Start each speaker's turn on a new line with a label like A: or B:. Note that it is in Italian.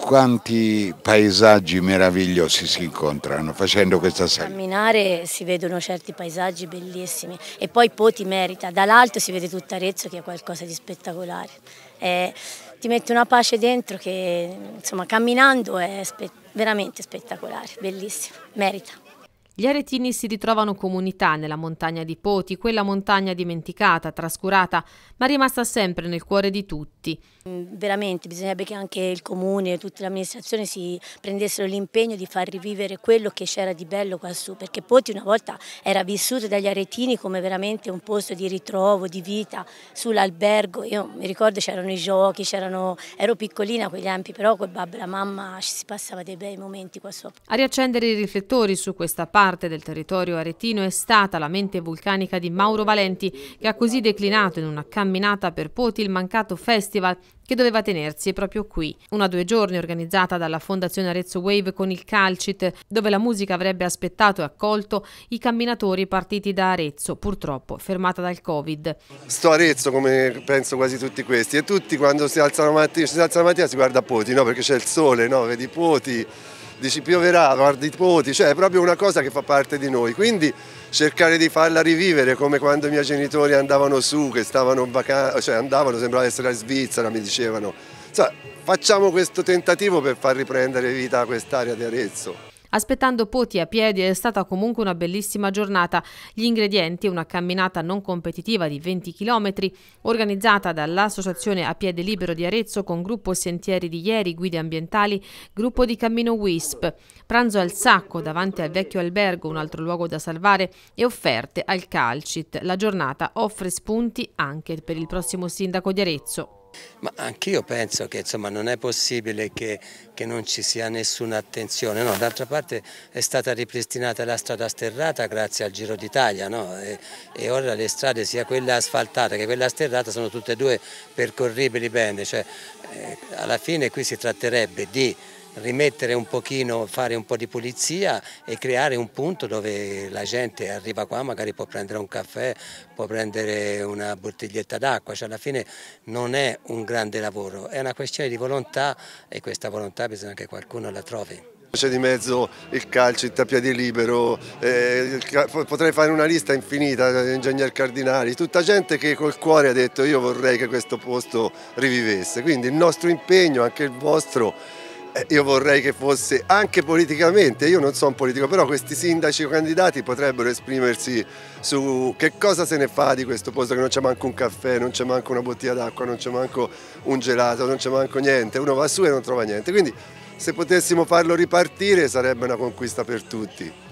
A: quanti paesaggi meravigliosi si incontrano facendo questa salita?
B: Camminare si vedono certi paesaggi bellissimi e poi Poti merita, dall'alto si vede tutto Arezzo che è qualcosa di spettacolare. Eh, ti mette una pace dentro che
C: insomma camminando è spe veramente spettacolare, bellissimo, merita. Gli aretini si ritrovano comunità nella montagna di Poti, quella montagna dimenticata, trascurata, ma rimasta sempre nel cuore di tutti. Mm, veramente bisognerebbe che anche il comune e
B: tutta l'amministrazione si prendessero l'impegno di far rivivere quello che c'era di bello quassù, perché Poti una volta era vissuto dagli aretini come veramente un posto di ritrovo, di vita, sull'albergo. Io mi ricordo c'erano i giochi, ero piccolina a quegli ampi, però con babbo e la mamma ci si passava dei bei momenti quassù.
C: A riaccendere i riflettori su questa parte parte del territorio aretino è stata la mente vulcanica di Mauro Valenti, che ha così declinato in una camminata per Poti il mancato festival che doveva tenersi proprio qui. Una due giorni organizzata dalla Fondazione Arezzo Wave con il Calcit, dove la musica avrebbe aspettato e accolto i camminatori partiti da Arezzo, purtroppo fermata dal Covid.
D: Sto Arezzo come penso quasi tutti questi e tutti quando si alzano la mattina si, alza la mattina, si guarda Poti, no? perché c'è il sole, no? vedi Poti dici pioverà, guardi i poti, cioè è proprio una cosa che fa parte di noi, quindi cercare di farla rivivere come quando i miei genitori andavano su, che stavano in vacanza, cioè andavano, sembrava essere in Svizzera, mi dicevano, Insomma, facciamo questo tentativo per far riprendere vita quest'area di Arezzo.
C: Aspettando Poti a piedi è stata comunque una bellissima giornata. Gli ingredienti, una camminata non competitiva di 20 km, organizzata dall'Associazione a Piede Libero di Arezzo con gruppo Sentieri di Ieri, Guide Ambientali, gruppo di Cammino Wisp, pranzo al sacco davanti al vecchio albergo, un altro luogo da salvare, e offerte al Calcit. La giornata offre spunti anche per il prossimo sindaco di Arezzo.
A: Ma anch'io penso che insomma, non è possibile che, che, non ci sia nessuna attenzione. No? D'altra parte è stata ripristinata la strada sterrata grazie al Giro d'Italia no? e, e, ora le strade sia quella asfaltata che quella sterrata sono tutte e due percorribili bene. Cioè, eh, alla fine qui si tratterebbe di rimettere un pochino, fare un po' di pulizia e creare un punto dove la gente arriva qua, magari può prendere un caffè, può prendere una bottiglietta d'acqua, cioè alla fine non è un grande lavoro, è una questione di volontà e questa volontà bisogna che qualcuno la trovi.
D: C'è di mezzo il calcio, il tappiadi libero, eh, potrei fare una lista infinita, eh, ingegner Cardinali, tutta gente che col cuore ha detto io vorrei che questo posto rivivesse, quindi il nostro impegno, anche il vostro, eh, io vorrei che fosse anche politicamente, io non sono un politico, però questi sindaci o candidati potrebbero esprimersi su che cosa se ne fa di questo posto, che non c'è manco un caffè, non c'è manco una bottiglia d'acqua, non c'è manco un gelato, non c'è manco niente, uno va su e non trova niente. Quindi se potessimo farlo ripartire sarebbe una conquista per tutti.